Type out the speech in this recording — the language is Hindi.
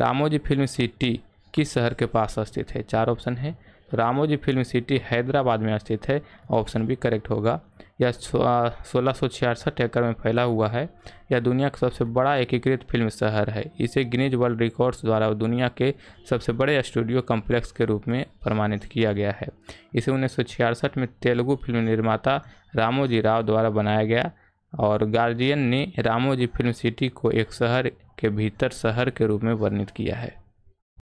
रामोजी फिल्म सिटी किस शहर के पास स्थित है चार ऑप्शन है रामोजी फिल्म सिटी हैदराबाद में स्थित है ऑप्शन भी करेक्ट होगा यह सोलह सौ छियासठ एकड़ में फैला हुआ है यह दुनिया का सबसे बड़ा एकीकृत फिल्म शहर है इसे गिनीज वर्ल्ड रिकॉर्ड्स द्वारा दुनिया के सबसे बड़े स्टूडियो कॉम्प्लेक्स के रूप में प्रमाणित किया गया है इसे उन्नीस में तेलुगु फिल्म निर्माता रामोजी राव द्वारा बनाया गया और गार्जियन ने रामोजी फिल्म सिटी को एक शहर के भीतर शहर के रूप में वर्णित किया है